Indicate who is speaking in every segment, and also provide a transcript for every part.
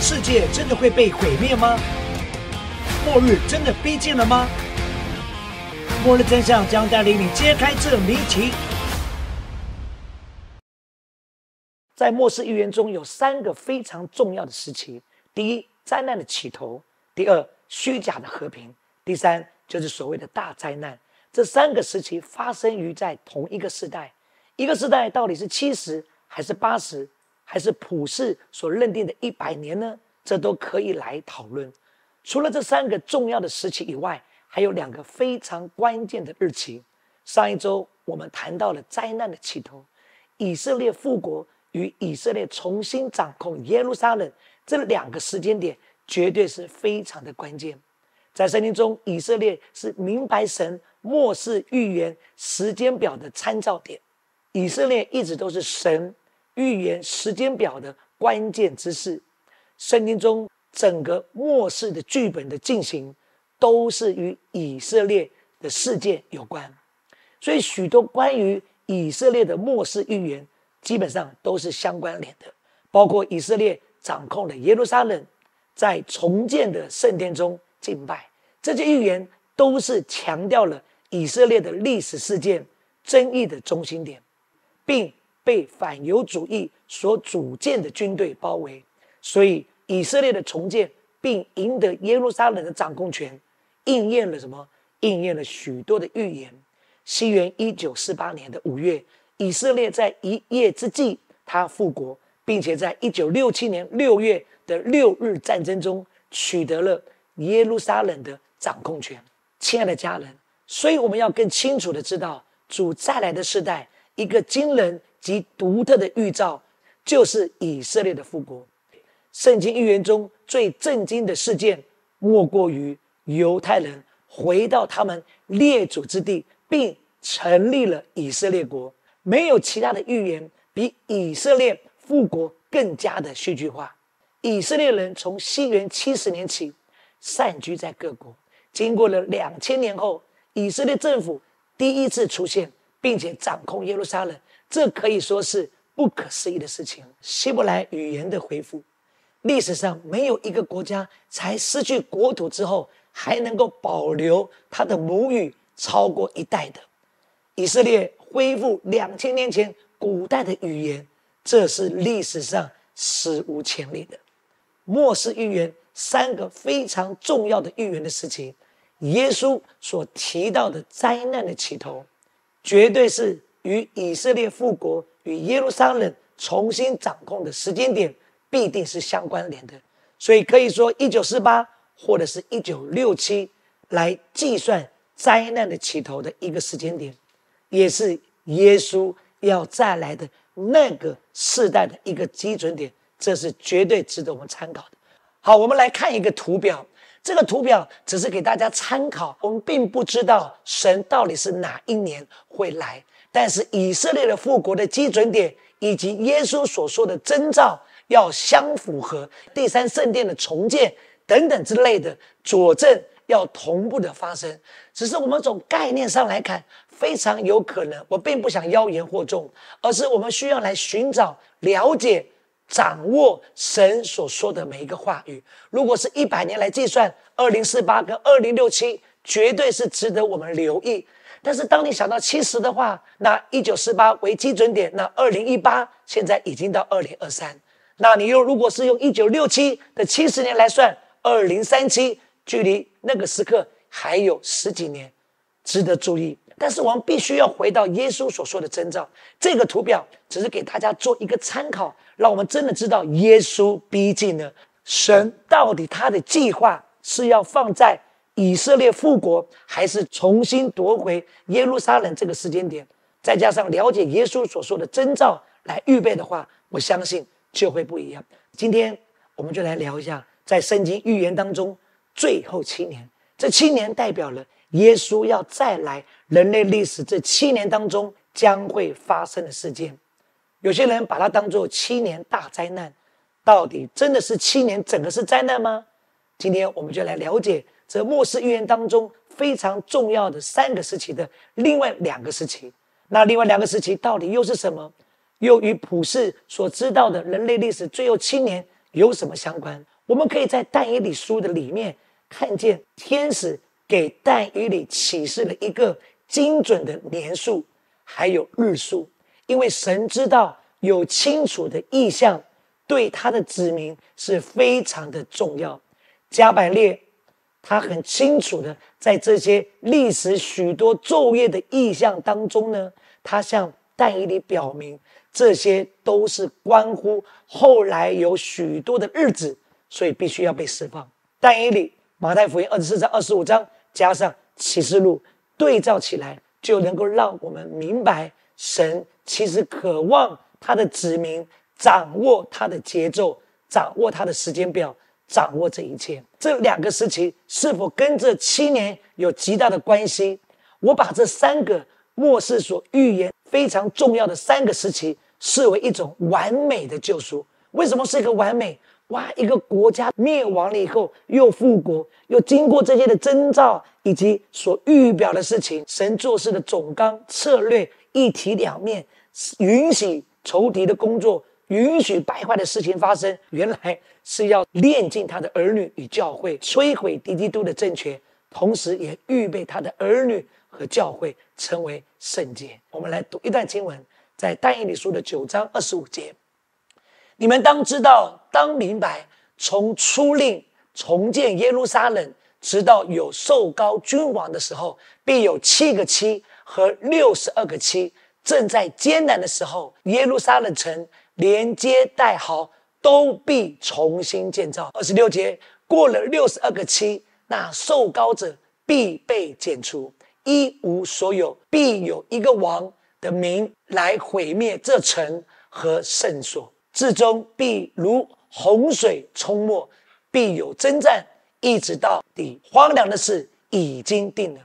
Speaker 1: 世界真的会被毁灭吗？末日真的逼近了吗？末日真相将带领你揭开这谜题。在末世预言中有三个非常重要的时期：第一，灾难的起头；第二，虚假的和平；第三，就是所谓的大灾难。这三个时期发生于在同一个时代，一个时代到底是七十还是八十？还是普世所认定的一百年呢？这都可以来讨论。除了这三个重要的时期以外，还有两个非常关键的日期。上一周我们谈到了灾难的起头，以色列复国与以色列重新掌控耶路撒冷这两个时间点，绝对是非常的关键。在圣经中，以色列是明白神末世预言时间表的参照点。以色列一直都是神。预言时间表的关键之事，圣经中整个末世的剧本的进行，都是与以色列的事件有关。所以，许多关于以色列的末世预言，基本上都是相关联的，包括以色列掌控的耶路撒冷，在重建的圣殿中敬拜。这些预言都是强调了以色列的历史事件争议的中心点，并。被反犹主义所组建的军队包围，所以以色列的重建并赢得耶路撒冷的掌控权，应验了什么？应验了许多的预言。西元一九四八年的五月，以色列在一夜之际，他复国，并且在一九六七年六月的六日战争中，取得了耶路撒冷的掌控权。亲爱的家人，所以我们要更清楚的知道，主再来的时代，一个惊人。及独特的预兆，就是以色列的复国。圣经预言中最震惊的事件，莫过于犹太人回到他们列祖之地，并成立了以色列国。没有其他的预言比以色列复国更加的戏剧化。以色列人从西元七十年起散居在各国，经过了两千年后，以色列政府第一次出现，并且掌控耶路撒冷。这可以说是不可思议的事情。希伯来语言的恢复，历史上没有一个国家才失去国土之后还能够保留它的母语超过一代的。以色列恢复两千年前古代的语言，这是历史上史无前例的。末世预言三个非常重要的预言的事情，耶稣所提到的灾难的起头，绝对是。与以色列复国、与耶路撒冷重新掌控的时间点必定是相关联的，所以可以说，一九四八或者是一九六七来计算灾难的起头的一个时间点，也是耶稣要再来的那个世代的一个基准点，这是绝对值得我们参考的。好，我们来看一个图表，这个图表只是给大家参考，我们并不知道神到底是哪一年会来。但是以色列的复国的基准点，以及耶稣所说的征兆要相符合，第三圣殿的重建等等之类的佐证要同步的发生。只是我们从概念上来看，非常有可能。我并不想妖言惑众，而是我们需要来寻找、了解、掌握神所说的每一个话语。如果是一百年来计算，二零四八跟二零六七绝对是值得我们留意。但是当你想到七十的话，那一九四八为基准点，那二零一八现在已经到二零二三，那你又如果是用一九六七的七十年来算，二零三七距离那个时刻还有十几年，值得注意。但是我们必须要回到耶稣所说的征兆，这个图表只是给大家做一个参考，让我们真的知道耶稣逼近了，神到底他的计划是要放在。以色列复国还是重新夺回耶路撒冷这个时间点，再加上了解耶稣所说的征兆来预备的话，我相信就会不一样。今天我们就来聊一下，在圣经预言当中，最后七年，这七年代表了耶稣要再来，人类历史这七年当中将会发生的事件。有些人把它当做七年大灾难，到底真的是七年整个是灾难吗？今天我们就来了解。这末世预言当中非常重要的三个时期的另外两个时期，那另外两个时期到底又是什么？又与普世所知道的人类历史最后七年有什么相关？我们可以在但以理书的里面看见天使给但以理启示了一个精准的年数，还有日数，因为神知道有清楚的意向，对他的子民是非常的重要。加百列。他很清楚的，在这些历史许多昼夜的意象当中呢，他向但以理表明，这些都是关乎后来有许多的日子，所以必须要被释放。但以理、马太福音二十四章、二十五章，加上启示录对照起来，就能够让我们明白，神其实渴望他的子民掌握他的节奏，掌握他的时间表。掌握这一切，这两个时期是否跟这七年有极大的关系？我把这三个末世所预言非常重要的三个时期视为一种完美的救赎。为什么是一个完美？哇，一个国家灭亡了以后又复国，又经过这些的征兆以及所预表的事情，神做事的总纲策略一体两面，允许仇敌的工作，允许败坏的事情发生。原来。是要练尽他的儿女与教会，摧毁敌基督的政权，同时也预备他的儿女和教会成为圣洁。我们来读一段经文，在但以理书的九章二十五节，你们当知道，当明白，从初令重建耶路撒冷，直到有受膏君王的时候，必有七个七和六十二个七。正在艰难的时候，耶路撒冷城连接带号。都必重新建造。二十六节过了六十二个期，那受膏者必被剪除，一无所有，必有一个王的名来毁灭这城和圣所，至终必如洪水冲没，必有征战，一直到底。荒凉的事已经定了。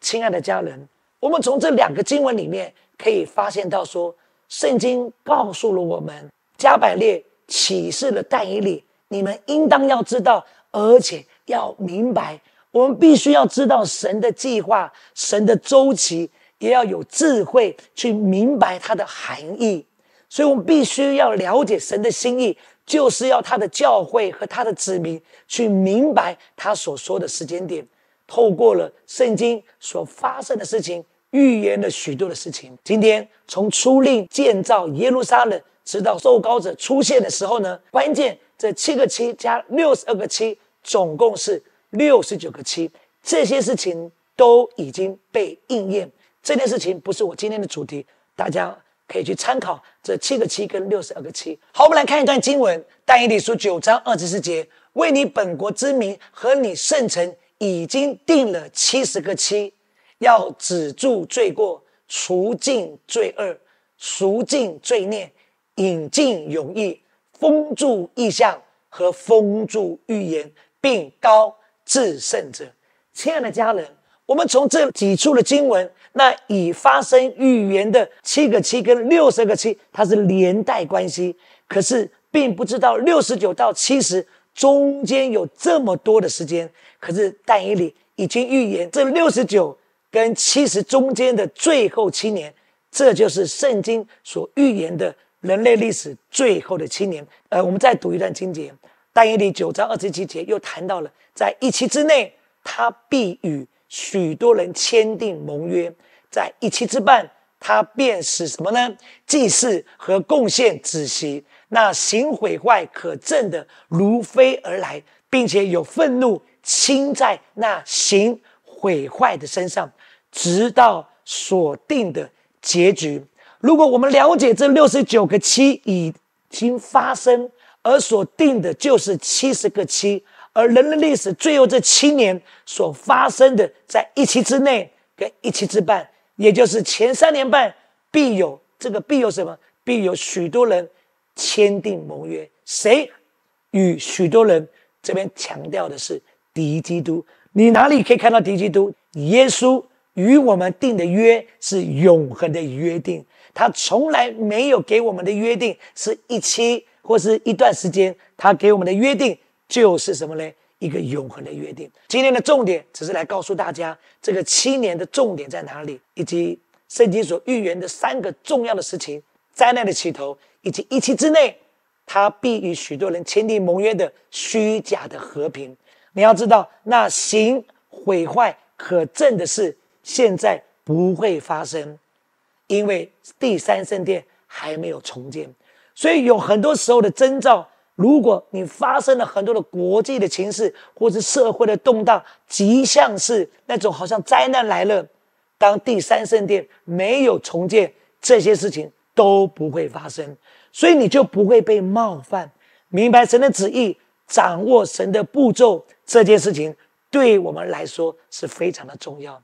Speaker 1: 亲爱的家人，我们从这两个经文里面可以发现到，说圣经告诉了我们加百列。启示的带引里，你们应当要知道，而且要明白。我们必须要知道神的计划、神的周期，也要有智慧去明白它的含义。所以，我们必须要了解神的心意，就是要他的教会和他的子民去明白他所说的时间点。透过了圣经所发生的事情，预言了许多的事情。今天，从出令建造耶路撒冷。直到受高者出现的时候呢？关键这七个七加六十二个七，总共是六十九个七。这些事情都已经被应验。这件事情不是我今天的主题，大家可以去参考这七个七跟六十二个七。好，我们来看一段经文：但以理书九章二十四节，为你本国之民和你圣城已经定了七十个七，要止住罪过，除尽罪恶，赎尽罪孽。引进容易，封住意象和封住预言，并高至圣者。亲爱的家人，我们从这几处的经文，那已发生预言的七个七跟六十个七，它是连带关系。可是并不知道六十九到七十中间有这么多的时间。可是但以理已经预言，这六十九跟七十中间的最后七年，这就是圣经所预言的。人类历史最后的七年，呃，我们再读一段经节，但以理九章二十七节又谈到了，在一期之内，他必与许多人签订盟约；在一期之半，他便使什么呢？祭祀和贡献子息。那行毁坏可憎的如飞而来，并且有愤怒倾在那行毁坏的身上，直到所定的结局。如果我们了解这六十九个七已经发生，而所定的就是七十个七，而人类历史最后这七年所发生的，在一期之内跟一期之半，也就是前三年半必有这个必有什么？必有许多人签订盟约，谁与许多人？这边强调的是敌基督。你哪里可以看到敌基督？耶稣。与我们定的约是永恒的约定，他从来没有给我们的约定是一期或是一段时间，他给我们的约定就是什么呢？一个永恒的约定。今天的重点只是来告诉大家，这个七年的重点在哪里，以及圣经所预言的三个重要的事情：灾难的起头，以及一期之内，他必与许多人签订盟约的虚假的和平。你要知道，那行毁坏可证的是。现在不会发生，因为第三圣殿还没有重建，所以有很多时候的征兆。如果你发生了很多的国际的情势，或是社会的动荡，极像是那种好像灾难来了。当第三圣殿没有重建，这些事情都不会发生，所以你就不会被冒犯。明白神的旨意，掌握神的步骤，这件事情对我们来说是非常的重要。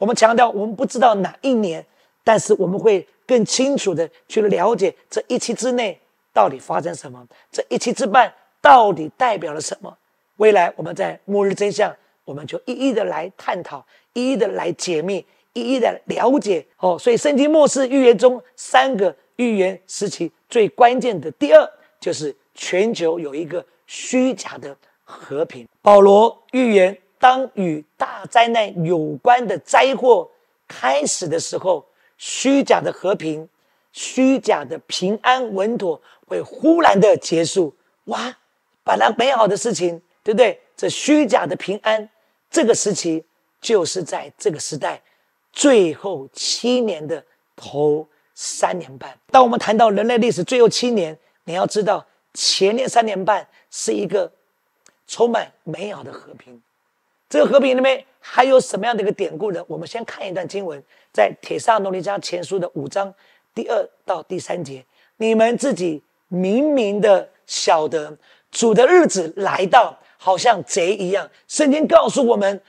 Speaker 1: 我们强调，我们不知道哪一年，但是我们会更清楚的去了解这一期之内到底发生什么，这一期之半到底代表了什么。未来我们在末日真相，我们就一一的来探讨，一一的来解密，一一的了解。哦，所以圣经末世预言中三个预言时期最关键的第二就是全球有一个虚假的和平。保罗预言。当与大灾难有关的灾祸开始的时候，虚假的和平、虚假的平安稳妥会忽然的结束。哇，本来美好的事情，对不对？这虚假的平安，这个时期就是在这个时代最后七年的头三年半。当我们谈到人类历史最后七年，你要知道，前面三年半是一个充满美好的和平。这个和平里面还有什么样的一个典故呢？我们先看一段经文，在《铁砂诺尼加前书》的五章第二到第三节，你们自己明明的晓得，主的日子来到，好像贼一样。圣经告诉我们，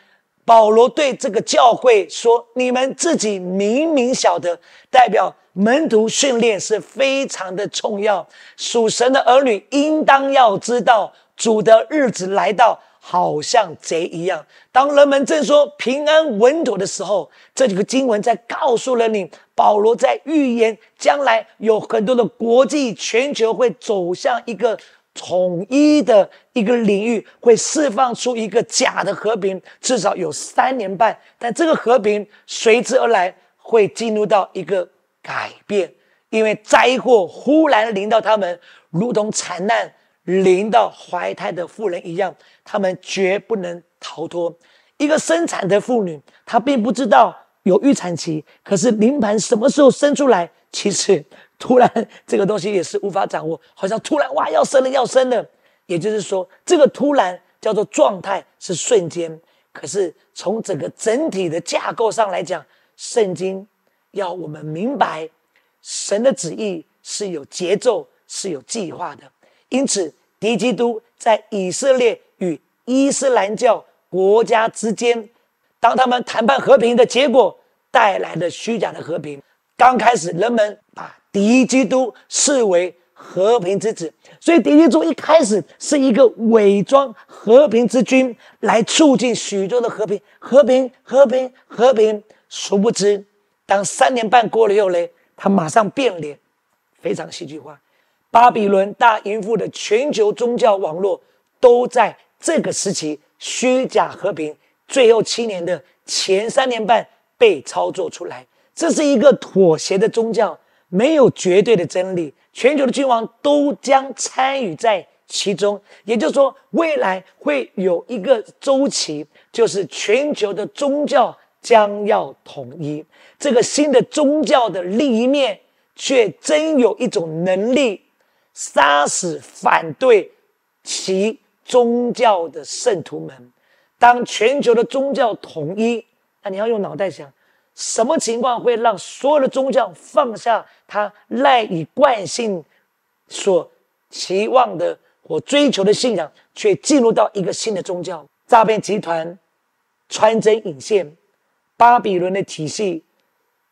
Speaker 1: 保罗对这个教会说：“你们自己明明晓得，代表门徒训练是非常的重要。属神的儿女应当要知道，主的日子来到。”好像贼一样。当人们正说平安稳妥的时候，这几个经文在告诉了你，保罗在预言将来有很多的国际全球会走向一个统一的一个领域，会释放出一个假的和平，至少有三年半。但这个和平随之而来，会进入到一个改变，因为灾祸忽然临到他们，如同惨难。临到怀胎的妇人一样，她们绝不能逃脱。一个生产的妇女，她并不知道有预产期，可是临盆什么时候生出来，其实突然这个东西也是无法掌握，好像突然哇要生了要生了。也就是说，这个突然叫做状态是瞬间，可是从整个整体的架构上来讲，圣经要我们明白，神的旨意是有节奏是有计划的。因此，敌基督在以色列与伊斯兰教国家之间，当他们谈判和平的结果带来的虚假的和平。刚开始，人们把敌基督视为和平之子，所以敌基督一开始是一个伪装和平之君，来促进许多的和平，和平，和平，和平。殊不知，当三年半过了以后呢，他马上变脸，非常戏剧化。巴比伦大淫妇的全球宗教网络，都在这个时期虚假和平最后七年的前三年半被操作出来。这是一个妥协的宗教，没有绝对的真理。全球的君王都将参与在其中。也就是说，未来会有一个周期，就是全球的宗教将要统一。这个新的宗教的另一面，却真有一种能力。杀死反对其宗教的圣徒们。当全球的宗教统一，那你要用脑袋想，什么情况会让所有的宗教放下他赖以惯性所期望的或追求的信仰，却进入到一个新的宗教诈骗集团？穿针引线，巴比伦的体系，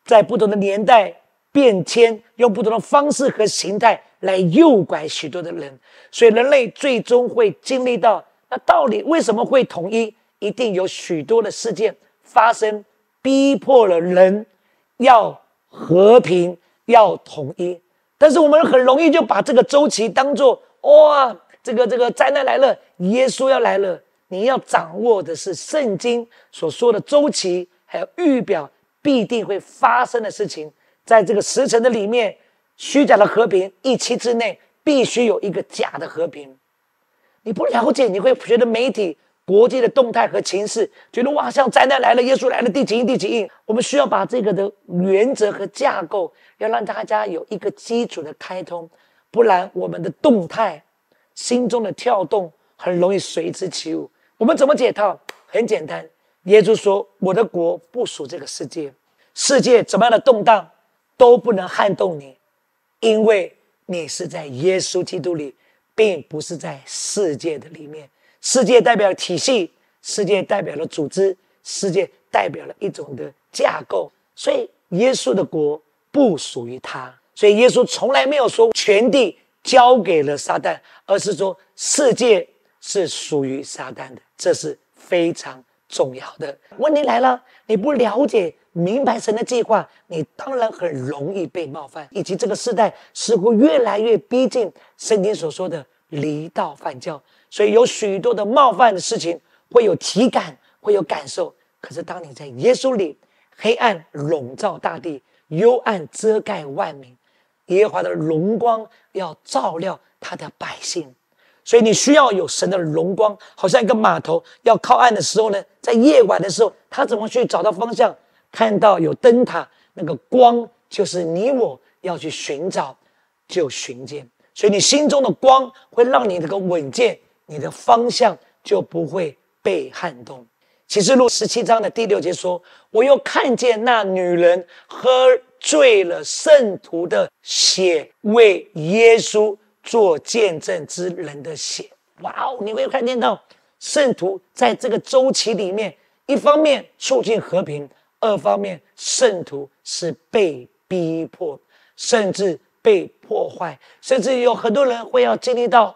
Speaker 1: 在不同的年代。变迁，用不同的方式和形态来诱拐许多的人，所以人类最终会经历到那到底为什么会统一？一定有许多的事件发生，逼迫了人要和平，要统一。但是我们很容易就把这个周期当做哇，这个这个灾难来了，耶稣要来了。你要掌握的是圣经所说的周期，还有预表必定会发生的事情。在这个时辰的里面，虚假的和平一期之内必须有一个假的和平。你不了解，你会觉得媒体国际的动态和情势，觉得哇，像灾难来了，耶稣来了，第几印第几印？我们需要把这个的原则和架构，要让大家有一个基础的开通，不然我们的动态心中的跳动很容易随之起舞。我们怎么解套？很简单，耶稣说：“我的国不属这个世界，世界怎么样的动荡？”都不能撼动你，因为你是在耶稣基督里，并不是在世界的里面。世界代表体系，世界代表了组织，世界代表了一种的架构。所以，耶稣的国不属于他。所以，耶稣从来没有说全地交给了撒旦，而是说世界是属于撒旦的。这是非常。重要的问题来了，你不了解、明白神的计划，你当然很容易被冒犯，以及这个时代似乎越来越逼近圣经所说的离道反教，所以有许多的冒犯的事情，会有体感，会有感受。可是当你在耶稣里，黑暗笼罩大地，幽暗遮盖万民，耶和华的荣光要照亮他的百姓。所以你需要有神的荣光，好像一个码头要靠岸的时候呢，在夜晚的时候，他怎么去找到方向？看到有灯塔，那个光就是你我要去寻找，就寻见。所以你心中的光会让你这个稳健，你的方向就不会被撼动。启示录十七章的第六节说：“我又看见那女人喝醉了圣徒的血，为耶稣。”做见证之人的血，哇哦！你会看见到圣徒在这个周期里面，一方面促进和平，二方面圣徒是被逼迫，甚至被破坏，甚至有很多人会要经历到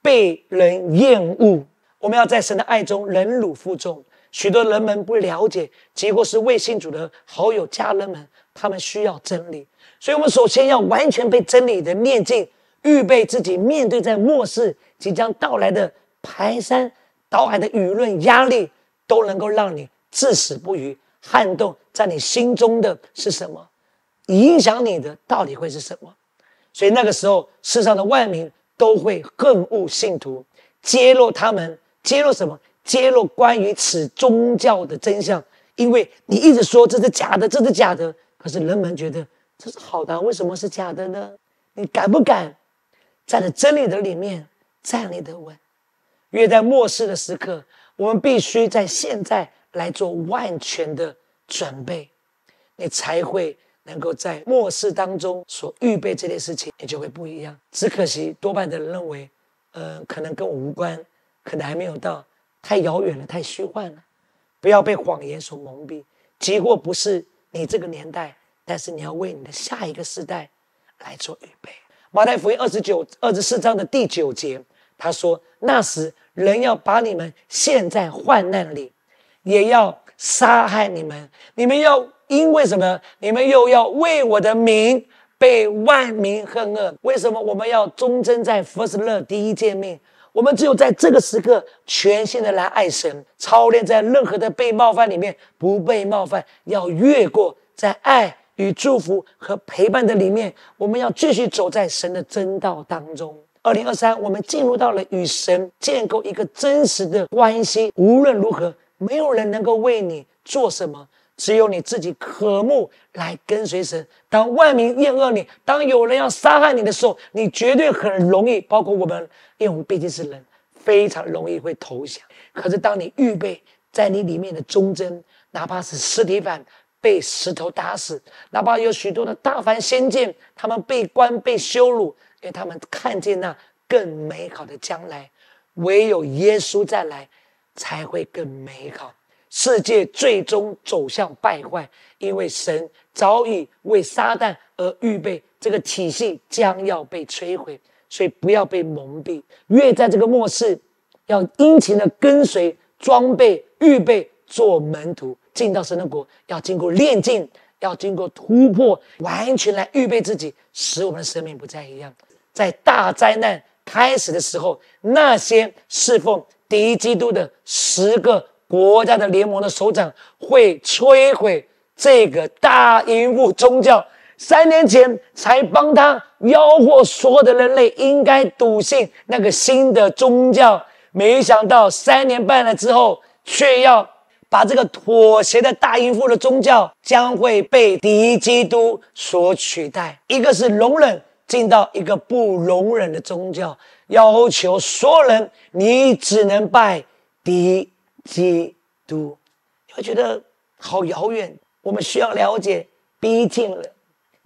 Speaker 1: 被人厌恶。我们要在神的爱中忍辱负重。许多人们不了解，结果是未信主的好友家人们，他们需要真理，所以我们首先要完全被真理的炼净。预备自己面对在末世即将到来的排山倒海的舆论压力，都能够让你至死不渝。撼动在你心中的是什么？影响你的到底会是什么？所以那个时候，世上的万民都会恨恶信徒，揭露他们，揭露什么？揭露关于此宗教的真相。因为你一直说这是假的，这是假的，可是人们觉得这是好的，为什么是假的呢？你敢不敢？在真理的里面站立的稳，越在末世的时刻，我们必须在现在来做万全的准备，你才会能够在末世当中所预备这件事情，你就会不一样。只可惜，多半的人认为，呃，可能跟我无关，可能还没有到，太遥远了，太虚幻了。不要被谎言所蒙蔽，结果不是你这个年代，但是你要为你的下一个时代来做预备。马太福音二十九、二十四章的第九节，他说：“那时人要把你们陷在患难里，也要杀害你们。你们要因为什么？你们又要为我的名被万民恨恶。为什么我们要忠贞在福斯勒第一见面？我们只有在这个时刻全心的来爱神，操练在任何的被冒犯里面，不被冒犯，要越过在爱。”与祝福和陪伴的里面，我们要继续走在神的真道当中。二零二三，我们进入到了与神建构一个真实的关系。无论如何，没有人能够为你做什么，只有你自己渴慕来跟随神。当万民厌恶你，当有人要杀害你的时候，你绝对很容易，包括我们，因为我们毕竟是人，非常容易会投降。可是，当你预备在你里面的忠贞，哪怕是尸体版。被石头打死，哪怕有许多的大凡仙剑，他们被关、被羞辱，给他们看见那更美好的将来。唯有耶稣再来，才会更美好。世界最终走向败坏，因为神早已为撒旦而预备这个体系将要被摧毁。所以不要被蒙蔽，越在这个末世，要殷勤的跟随、装备、预备做门徒。进到神的国，要经过炼净，要经过突破，完全来预备自己，使我们的生命不再一样。在大灾难开始的时候，那些侍奉第一基督的十个国家的联盟的首长，会摧毁这个大异物宗教。三年前才帮他吆喝，所有的人类应该笃信那个新的宗教，没想到三年半了之后，却要。把这个妥协的大音符的宗教将会被第一基督所取代。一个是容忍进到一个不容忍的宗教，要求所有人你只能拜第一基督。你会觉得好遥远。我们需要了解，逼近了，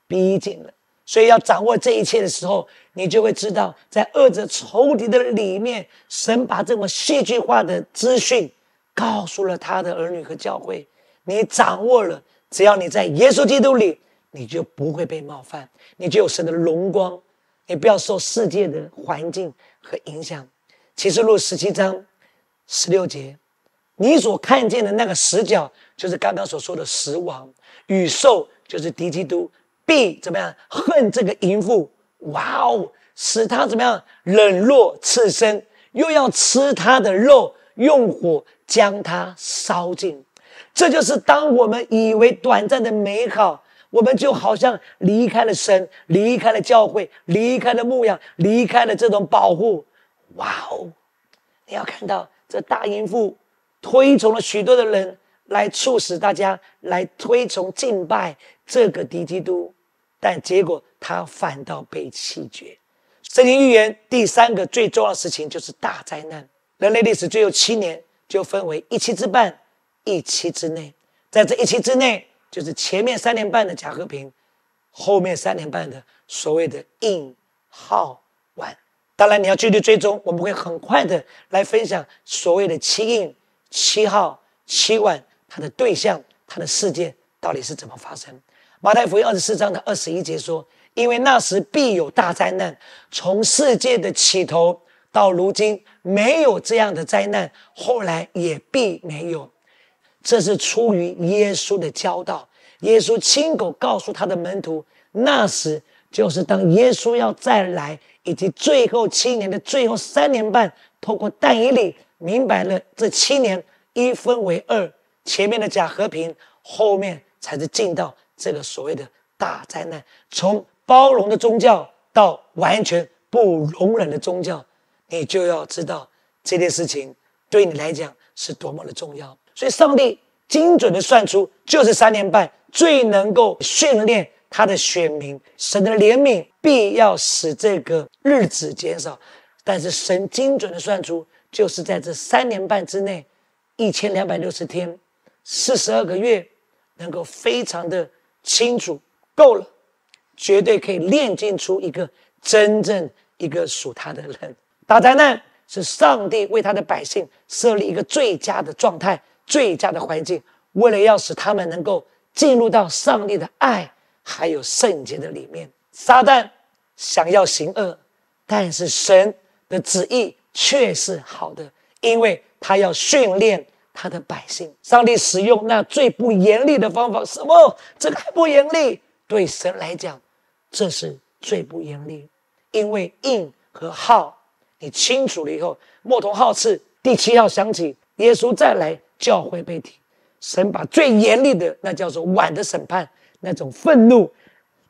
Speaker 1: 逼近了。所以要掌握这一切的时候，你就会知道，在二者仇敌的里面，神把这种戏剧化的资讯。告诉了他的儿女和教会，你掌握了，只要你在耶稣基督里，你就不会被冒犯，你就有神的荣光，你不要受世界的环境和影响。启示录十七章十六节，你所看见的那个死角，就是刚刚所说的死亡与兽，就是敌基督，必怎么样恨这个淫妇？哇哦，使他怎么样冷落刺身，又要吃他的肉。用火将它烧尽，这就是当我们以为短暂的美好，我们就好像离开了神，离开了教会，离开了牧羊，离开了这种保护。哇哦！你要看到这大淫妇推崇了许多的人，来促使大家来推崇敬拜这个敌基督，但结果他反倒被弃绝。圣经预言第三个最重要的事情就是大灾难。人类历史最后七年就分为一期之半，一期之内，在这一期之内，就是前面三年半的假和平，后面三年半的所谓的硬号晚。当然，你要继续追踪，我们会很快的来分享所谓的七印、七号、七晚它的对象、它的事件到底是怎么发生。马太福音二十四章的二十一节说：“因为那时必有大灾难，从世界的起头。”到如今没有这样的灾难，后来也并没有。这是出于耶稣的教导，耶稣亲口告诉他的门徒：那时就是当耶稣要再来，以及最后七年的最后三年半，透过但以理明白了这七年一分为二，前面的假和平，后面才是进到这个所谓的大灾难，从包容的宗教到完全不容忍的宗教。你就要知道这件事情对你来讲是多么的重要，所以上帝精准的算出就是三年半最能够训练他的选民。神的怜悯必要使这个日子减少，但是神精准的算出就是在这三年半之内，一千两百六十天，四十二个月能够非常的清楚，够了，绝对可以练进出一个真正一个属他的人。大灾难是上帝为他的百姓设立一个最佳的状态、最佳的环境，为了要使他们能够进入到上帝的爱还有圣洁的里面。撒旦想要行恶，但是神的旨意却是好的，因为他要训练他的百姓。上帝使用那最不严厉的方法，什么？这个还不严厉？对神来讲，这是最不严厉，因为硬和好。你清楚了以后，末同号次第七号响起，耶稣再来，教会被提，神把最严厉的那叫做晚的审判，那种愤怒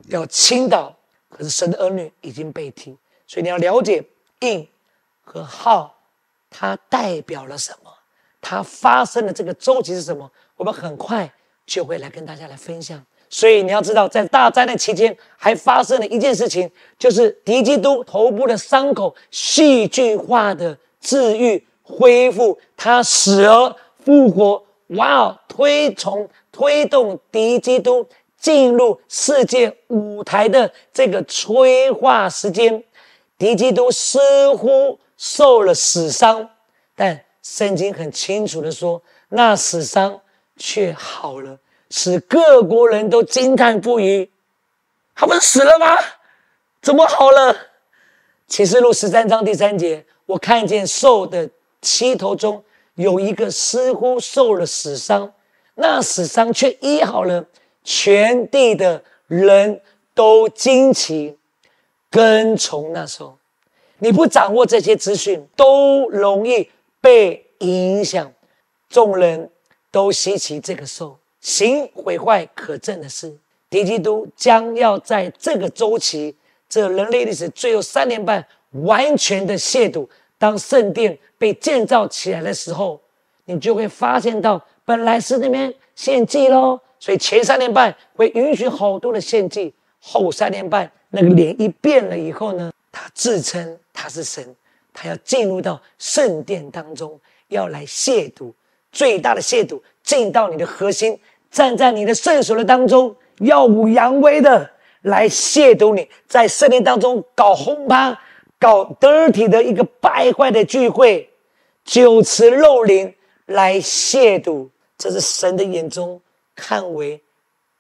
Speaker 1: 要倾倒。可是神的儿女已经被提，所以你要了解“应”和“号”，它代表了什么？它发生的这个周期是什么？我们很快就会来跟大家来分享。所以你要知道，在大灾难期间还发生了一件事情，就是敌基督头部的伤口戏剧化的治愈恢复，他死而复活，哇！哦！推崇推动敌基督进入世界舞台的这个催化时间，敌基督似乎受了死伤，但圣经很清楚的说，那死伤却好了。使各国人都惊叹不已。他不是死了吗？怎么好了？启示录十三章第三节，我看见兽的七头中有一个似乎受了死伤，那死伤却医好了。全地的人都惊奇，跟从那兽。你不掌握这些资讯，都容易被影响。众人都稀奇这个兽。行毁坏可证的事。敌基督将要在这个周期，这人类历史最后三年半完全的亵渎。当圣殿被建造起来的时候，你就会发现到，本来是那边献祭喽，所以前三年半会允许好多的献祭，后三年半那个脸一变了以后呢，他自称他是神，他要进入到圣殿当中，要来亵渎。最大的亵渎，进到你的核心，站在你的圣所的当中，耀武扬威的来亵渎你，在圣殿当中搞轰趴，搞 dirty 的一个败坏的聚会，酒池肉林来亵渎，这是神的眼中看为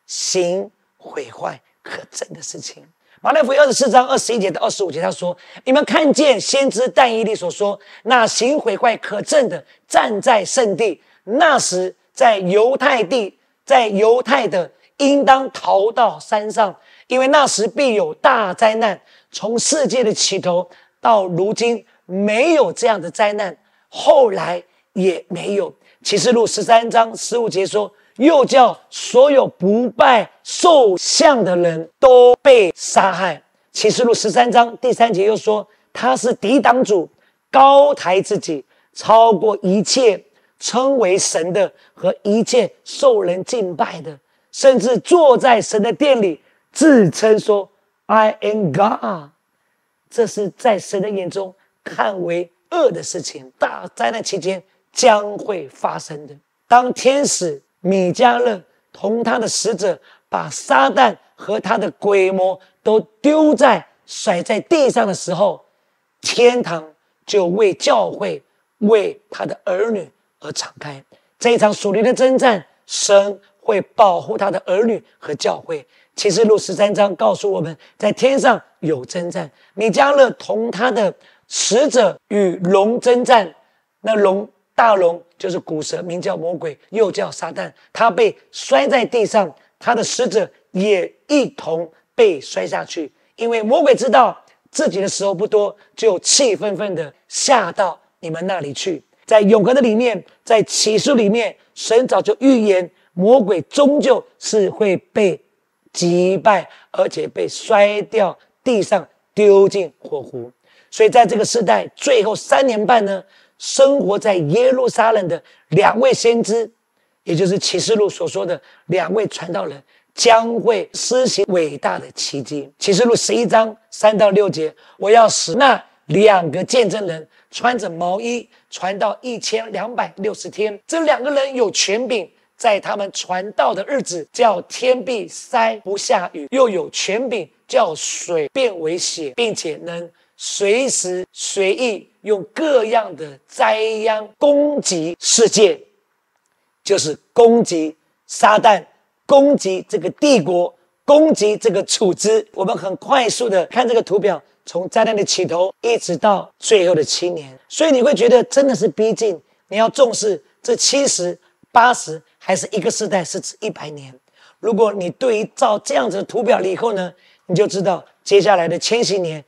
Speaker 1: 行毁坏可憎的事情。马太福音二十四章二十一节到二十五节他说：“你们看见先知但以利所说，那行毁坏可憎的站在圣地。”那时，在犹太地，在犹太的，应当逃到山上，因为那时必有大灾难。从世界的起头到如今，没有这样的灾难，后来也没有。启示录十三章十五节说：“又叫所有不拜受像的人都被杀害。”启示录十三章第三节又说：“他是抵挡主，高抬自己，超过一切。”称为神的和一切受人敬拜的，甚至坐在神的殿里，自称说 “I am God”，这是在神的眼中看为恶的事情。大灾难期间将会发生的。当天使米迦勒同他的使者把撒旦和他的鬼魔都丢在甩在地上的时候，天堂就为教会，为他的儿女。而敞开这一场属灵的征战，神会保护他的儿女和教会。启示录十三章告诉我们在天上有征战，米迦勒同他的使者与龙征战。那龙大龙就是古蛇，名叫魔鬼，又叫撒旦。他被摔在地上，他的使者也一同被摔下去。因为魔鬼知道自己的时候不多，就气愤愤的下到你们那里去。在永恒的里面，在启示里面，神早就预言魔鬼终究是会被击败，而且被摔掉地上，丢进火湖。所以，在这个时代最后三年半呢，生活在耶路撒冷的两位先知，也就是启示录所说的两位传道人，将会施行伟大的奇迹。启示录十一章三到六节：我要使那两个见证人。穿着毛衣传道一千两百六十天，这两个人有权柄，在他们传道的日子叫天必塞不下雨，又有权柄叫水变为血，并且能随时随意用各样的灾殃攻击世界，就是攻击撒旦，攻击这个帝国，攻击这个组织。我们很快速的看这个图表。从灾难的起头，一直到最后的七年，所以你会觉得真的是逼近。你要重视这七十、八十，还是一个世代，是指一百年。如果你对于照这样子的图表了以后呢，你就知道接下来的千禧年，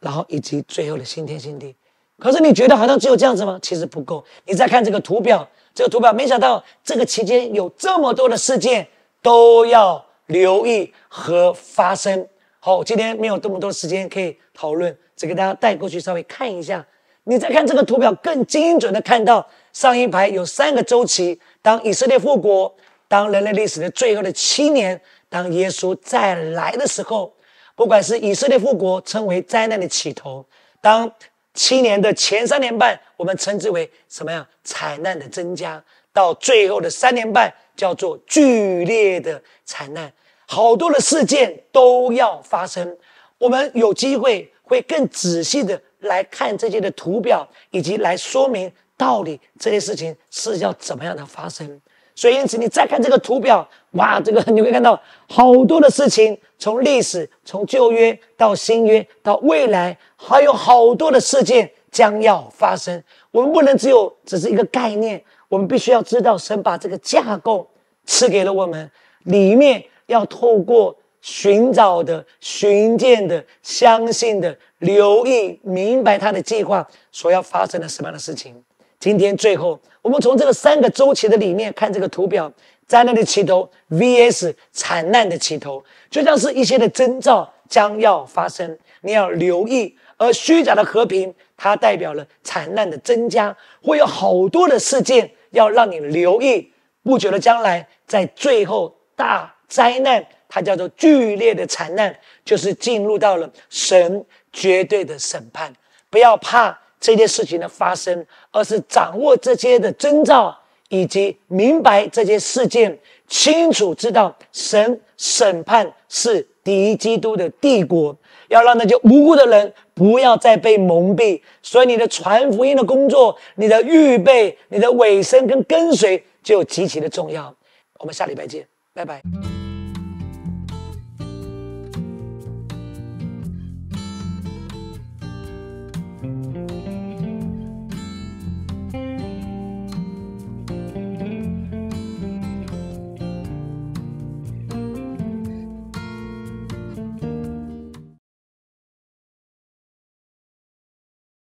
Speaker 1: 然后以及最后的新天新地。可是你觉得好像只有这样子吗？其实不够。你再看这个图表，这个图表没想到这个期间有这么多的事件都要留意和发生。好，今天没有这么多时间可以讨论，只给大家带过去稍微看一下。你再看这个图表，更精准的看到上一排有三个周期：当以色列复国，当人类历史的最后的七年，当耶稣再来的时候，不管是以色列复国称为灾难的起头；当七年的前三年半，我们称之为什么呀？惨难的增加，到最后的三年半叫做剧烈的惨难。好多的事件都要发生，我们有机会会更仔细的来看这些的图表，以及来说明到底这些事情是要怎么样的发生。所以，因此你再看这个图表，哇，这个你会看到好多的事情，从历史、从旧约到新约到未来，还有好多的事件将要发生。我们不能只有只是一个概念，我们必须要知道神把这个架构赐给了我们，里面。要透过寻找的、寻见的、相信的、留意、明白他的计划所要发生的什么样的事情。今天最后，我们从这个三个周期的里面看这个图表，灾难的起头 vs 惨难的起头，就像是一些的征兆将要发生，你要留意。而虚假的和平，它代表了惨难的增加，会有好多的事件要让你留意。不久的将来，在最后大。灾难，它叫做剧烈的惨难，就是进入到了神绝对的审判。不要怕这件事情的发生，而是掌握这些的征兆，以及明白这些事件，清楚知道神审判是敌基督的帝国，要让那些无辜的人不要再被蒙蔽。所以，你的传福音的工作、你的预备、你的尾声跟跟随就极其的重要。我们下礼拜见，拜拜。